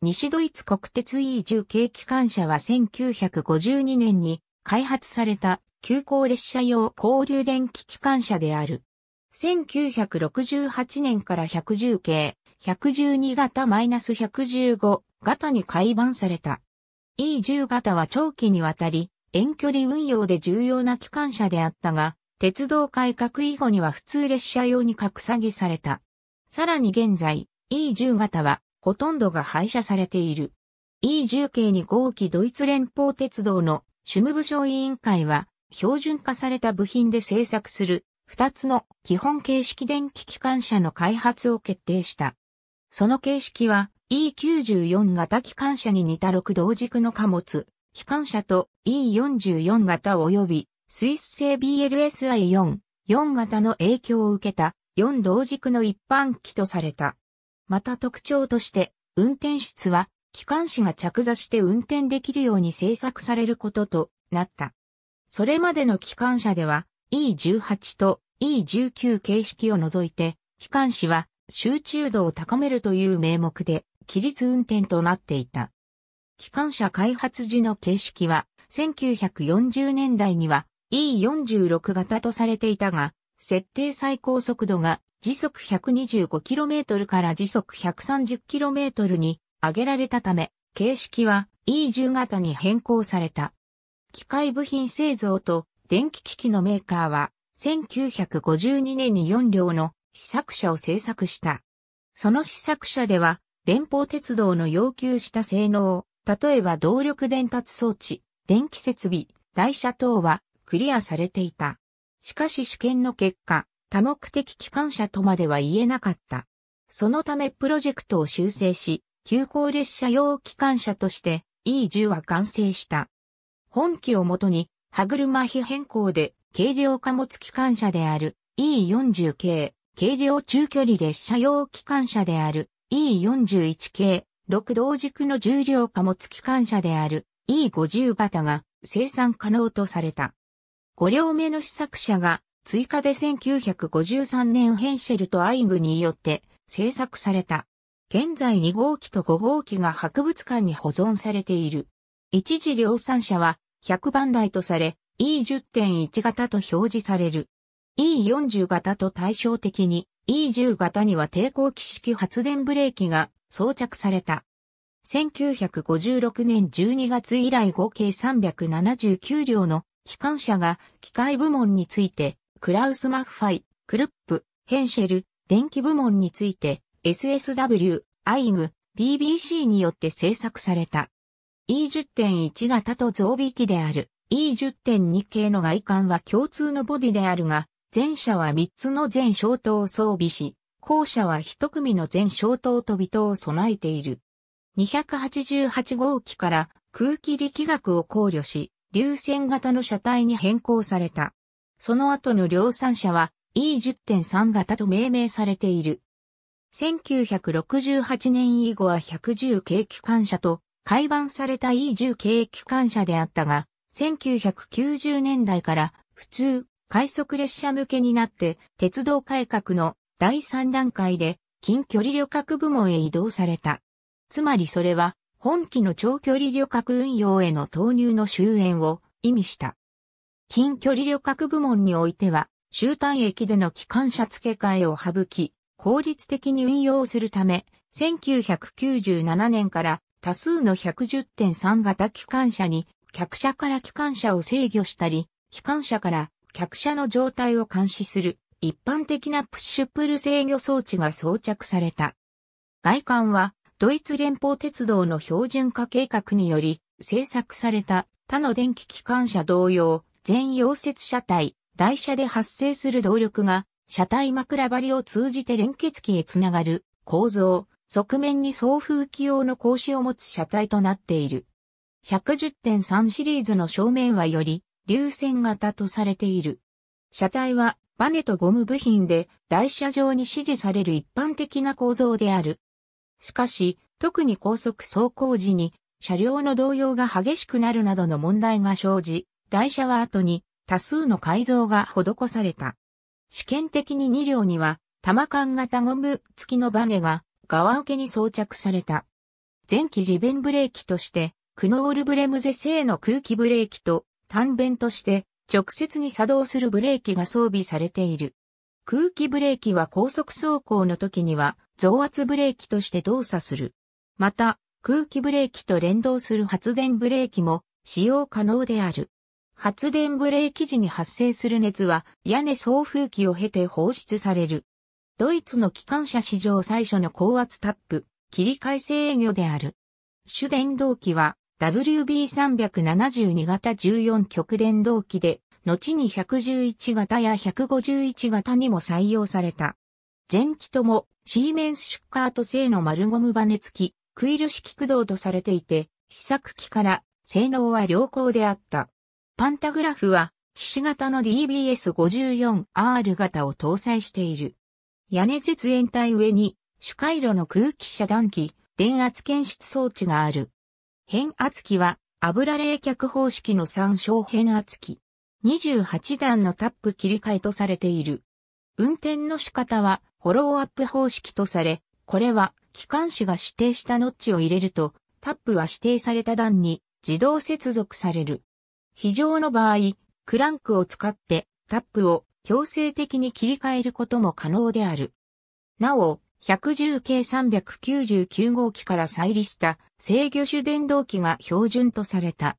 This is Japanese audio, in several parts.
西ドイツ国鉄 E10 系機関車は1952年に開発された急行列車用交流電気機関車である。1968年から110系、112型 -115 型に改版された。E10 型は長期にわたり遠距離運用で重要な機関車であったが、鉄道改革以後には普通列車用に格下げされた。さらに現在、E10 型はほとんどが廃車されている。E10 系2号機ドイツ連邦鉄道の主務部署委員会は、標準化された部品で製作する2つの基本形式電気機関車の開発を決定した。その形式は E94 型機関車に似た6同軸の貨物、機関車と E44 型及びスイス製 BLSI4、4型の影響を受けた4同軸の一般機とされた。また特徴として、運転室は、機関士が着座して運転できるように製作されることとなった。それまでの機関車では E18 と E19 形式を除いて、機関士は集中度を高めるという名目で、規律運転となっていた。機関車開発時の形式は、1940年代には E46 型とされていたが、設定最高速度が時速 125km から時速 130km に上げられたため、形式は E10 型に変更された。機械部品製造と電気機器のメーカーは1952年に4両の試作車を製作した。その試作車では連邦鉄道の要求した性能例えば動力伝達装置、電気設備、台車等はクリアされていた。しかし試験の結果、多目的機関車とまでは言えなかった。そのためプロジェクトを修正し、急行列車用機関車として E10 は完成した。本機をもとに歯車比変更で軽量貨物機関車である E40 系、軽量中距離列車用機関車である E41 系、6同軸の重量貨物機関車である E50 型が生産可能とされた。5両目の試作車が追加で1953年ヘンシェルとアイグによって制作された。現在2号機と5号機が博物館に保存されている。一時量産車は100番台とされ E10.1 型と表示される。E40 型と対照的に E10 型には抵抗機式発電ブレーキが装着された。1956年12月以来合計379両の機関車が機械部門についてクラウス・マッファイ、クルップ、ヘンシェル、電気部門について SSW、アイグ、BBC によって制作された。E10.1 型と増備機である E10.2 系の外観は共通のボディであるが、前者は3つの全消灯を装備し、後者は1組の全消灯と人灯を備えている。288号機から空気力学を考慮し、流線型の車体に変更された。その後の量産車は E10.3 型と命名されている。1968年以後は110系機関車と改版された E10 系機関車であったが、1990年代から普通、快速列車向けになって鉄道改革の第3段階で近距離旅客部門へ移動された。つまりそれは本機の長距離旅客運用への投入の終焉を意味した。近距離旅客部門においては、終端駅での機関車付け替えを省き、効率的に運用するため、1997年から多数の110.3型機関車に、客車から機関車を制御したり、機関車から客車の状態を監視する一般的なプッシュプル制御装置が装着された。外観はドイツ連邦鉄道の標準化計画により製作された他の電気機関車同様、全溶接車体、台車で発生する動力が、車体枕張りを通じて連結器へつながる構造、側面に送風機用の格子を持つ車体となっている。110.3シリーズの正面はより、流線型とされている。車体は、バネとゴム部品で、台車上に支持される一般的な構造である。しかし、特に高速走行時に、車両の動揺が激しくなるなどの問題が生じ、台車は後に多数の改造が施された。試験的に2両には玉管型ゴム付きのバネが側受けに装着された。前期自弁ブレーキとして、クノールブレムゼ製の空気ブレーキと単弁として直接に作動するブレーキが装備されている。空気ブレーキは高速走行の時には増圧ブレーキとして動作する。また、空気ブレーキと連動する発電ブレーキも使用可能である。発電ブレーキ時に発生する熱は屋根送風機を経て放出される。ドイツの機関車史上最初の高圧タップ、切り替え制御である。主電動機は WB372 型14極電動機で、後に111型や151型にも採用された。前期ともシーメンスシュッカート製の丸ゴムバネ付き、クイル式駆動とされていて、試作機から性能は良好であった。パンタグラフは、ひし形の DBS54R 型を搭載している。屋根絶縁体上に、主回路の空気遮断機、電圧検出装置がある。変圧器は、油冷却方式の参照変圧器。28段のタップ切り替えとされている。運転の仕方は、フォローアップ方式とされ、これは、機関士が指定したノッチを入れると、タップは指定された段に自動接続される。非常の場合、クランクを使ってタップを強制的に切り替えることも可能である。なお、110 k 399号機から再利した制御種電動機が標準とされた。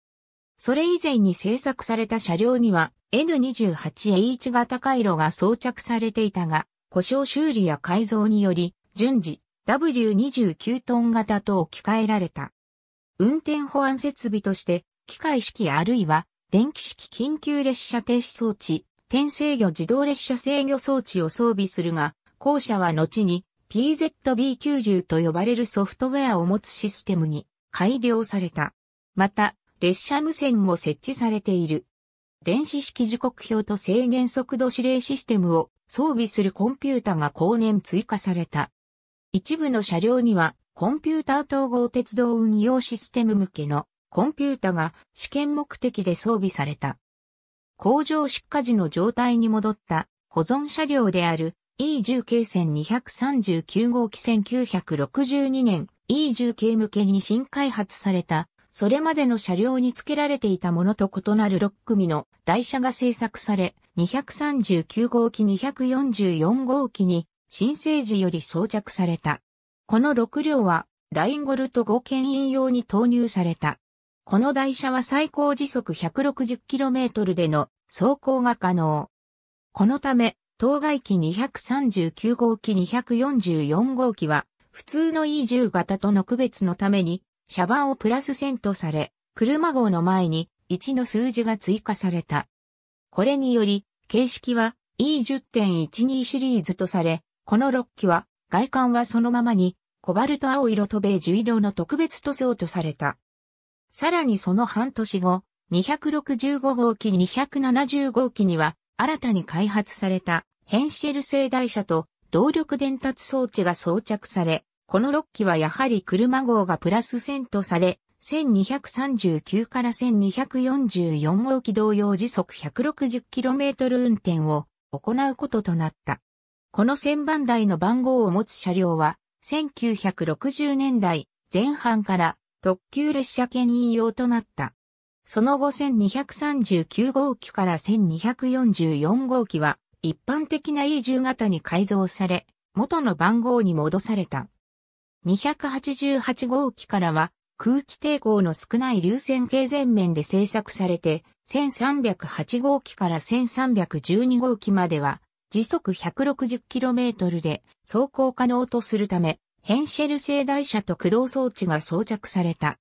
それ以前に製作された車両には N28H 型回路が装着されていたが、故障修理や改造により、順次 W29 トン型と置き換えられた。運転保安設備として機械式あるいは電気式緊急列車停止装置、点制御自動列車制御装置を装備するが、後者は後に PZB90 と呼ばれるソフトウェアを持つシステムに改良された。また、列車無線も設置されている。電子式時刻表と制限速度指令システムを装備するコンピュータが後年追加された。一部の車両にはコンピューター統合鉄道運用システム向けのコンピュータが試験目的で装備された。工場出荷時の状態に戻った保存車両である E10 系線239号機1962年 E10 系向けに新開発された、それまでの車両に付けられていたものと異なる6組の台車が製作され、239号機244号機に新生児より装着された。この6両はラインゴルト5検引用に投入された。この台車は最高時速 160km での走行が可能。このため、当該機239号機244号機は、普通の E10 型との区別のために、車番をプラス1000とされ、車号の前に1の数字が追加された。これにより、形式は E10.12 シリーズとされ、この6機は、外観はそのままに、コバルト青色とベージュ色の特別塗装とされた。さらにその半年後、265号機270号機には、新たに開発されたヘンシェル製台車と動力伝達装置が装着され、この6機はやはり車号がプラス1000とされ、1239から1244号機同様時速 160km 運転を行うこととなった。この1000番台の番号を持つ車両は、1960年代前半から特急列車兼引用となった。その後1239号機から1244号機は一般的な E10 型に改造され、元の番号に戻された。288号機からは空気抵抗の少ない流線形全面で製作されて、1308号機から1312号機までは時速 160km で走行可能とするため、ヘンシェル製台車と駆動装置が装着された。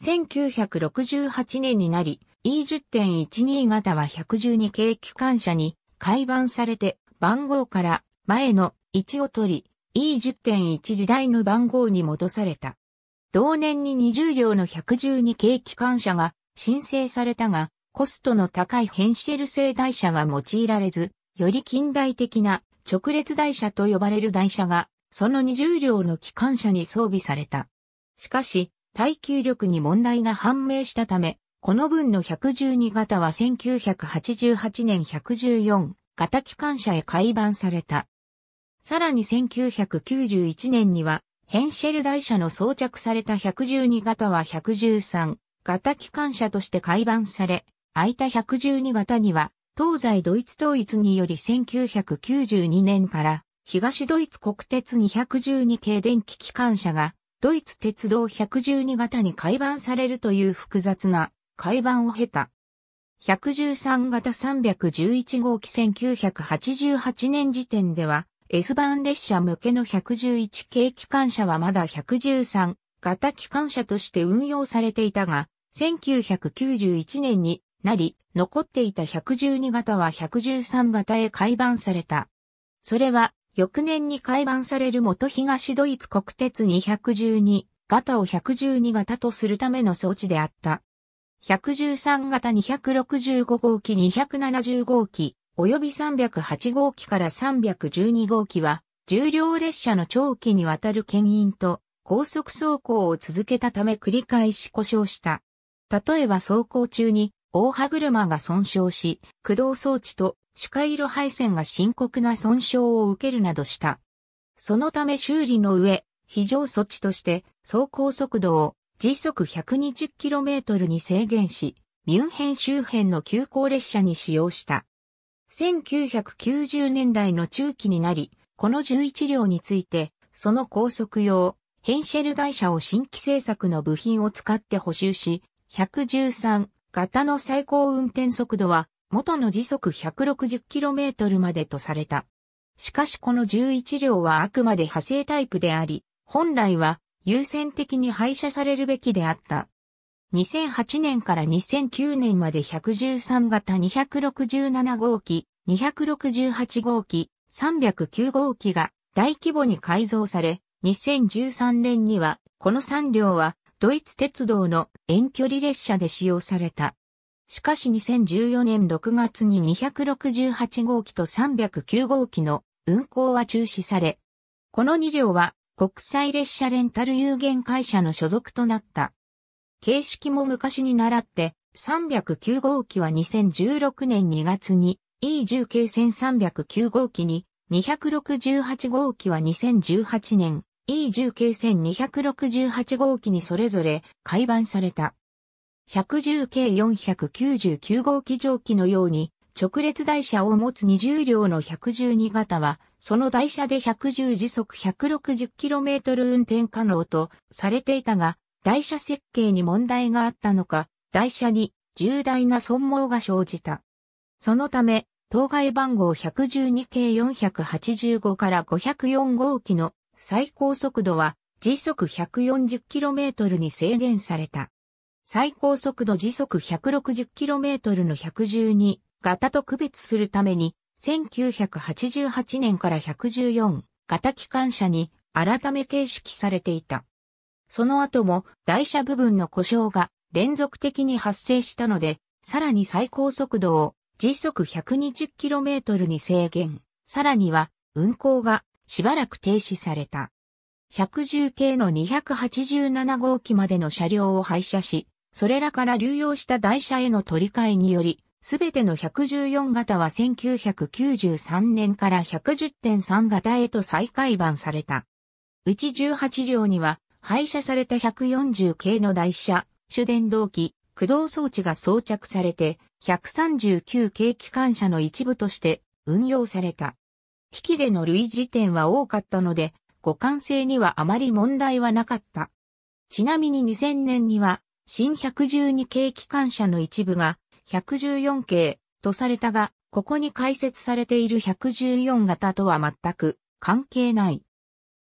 1968年になり、E10.12 型は112系機関車に改版されて番号から前の1を取り E10.1 時代の番号に戻された。同年に20両の112系機関車が申請されたが、コストの高いヘンシェル製台車は用いられず、より近代的な直列台車と呼ばれる台車がその20両の機関車に装備された。しかし、耐久力に問題が判明したため、この分の112型は1988年114型機関車へ改版された。さらに1991年には、ヘンシェル台車の装着された112型は113型機関車として改版され、空いた112型には、東西ドイツ統一により1992年から東ドイツ国鉄212系電気機関車が、ドイツ鉄道112型に改版されるという複雑な改版を経た。113型311号機1988年時点では、S 版列車向けの111系機関車はまだ113型機関車として運用されていたが、1991年になり、残っていた112型は113型へ改版された。それは翌年に改版される元東ドイツ国鉄212型を112型とするための装置であった。113型265号機270号機、及び308号機から312号機は、重量列車の長期にわたる牽引と高速走行を続けたため繰り返し故障した。例えば走行中に大歯車が損傷し、駆動装置と主回路配線が深刻な損傷を受けるなどした。そのため修理の上、非常措置として走行速度を時速 120km に制限し、ミュンヘン周辺の急行列車に使用した。1990年代の中期になり、この11両について、その高速用、ヘンシェル台車を新規製作の部品を使って補修し、113、型の最高運転速度は元の時速 160km までとされた。しかしこの11両はあくまで派生タイプであり、本来は優先的に廃車されるべきであった。2008年から2009年まで113型267号機、268号機、309号機が大規模に改造され、2013年にはこの3両はドイツ鉄道の遠距離列車で使用された。しかし2014年6月に268号機と309号機の運行は中止され、この2両は国際列車レンタル有限会社の所属となった。形式も昔に習って、309号機は2016年2月に E10 系1309号機に、268号機は2018年 E10 k 1268号機にそれぞれ改版された。110 k 499号機蒸気のように直列台車を持つ20両の112型は、その台車で110時速 160km 運転可能とされていたが、台車設計に問題があったのか、台車に重大な損耗が生じた。そのため、当該番号112系485から504号機の最高速度は時速 140km に制限された。最高速度時速 160km の112型と区別するために、1988年から114型機関車に改め形式されていた。その後も台車部分の故障が連続的に発生したので、さらに最高速度を時速 120km に制限。さらには運行がしばらく停止された。110系の287号機までの車両を廃車し、それらから流用した台車への取り替えにより、すべての114型は1993年から110.3型へと再改版された。うち18両には、廃車された140系の台車、主電動機、駆動装置が装着されて、139系機関車の一部として運用された。機器での類似点は多かったので、互換性にはあまり問題はなかった。ちなみに2000年には、新112系機関車の一部が114系とされたが、ここに解説されている114型とは全く関係ない。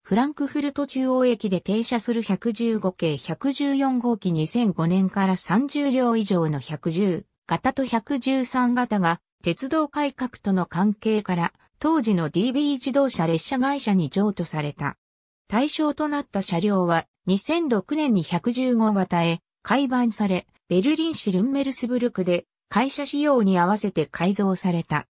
フランクフルト中央駅で停車する115系114号機2005年から30両以上の110型と113型が鉄道改革との関係から当時の DB 自動車列車会社に譲渡された。対象となった車両は2006年に115型へ改版され、ベルリン市ルンメルスブルクで会社仕様に合わせて改造された。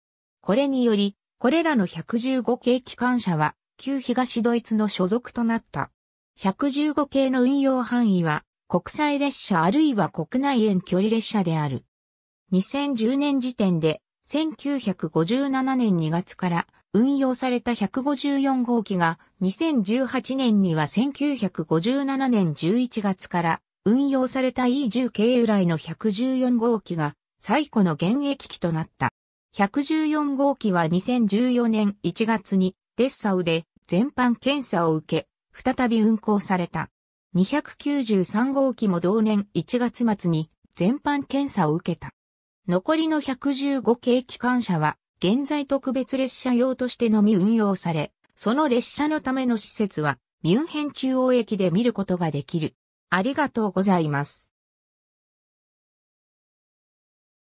これにより、これらの115系機関車は旧東ドイツの所属となった。115系の運用範囲は国際列車あるいは国内遠距離列車である。2010年時点で1957年2月から運用された154号機が2018年には1957年11月から運用された E10 系由来の114号機が最古の現役機となった。114号機は2014年1月にデッサウで全般検査を受け、再び運行された。293号機も同年1月末に全般検査を受けた。残りの115系機関車は、現在特別列車用としてのみ運用され、その列車のための施設は、ミュンヘン中央駅で見ることができる。ありがとうございます。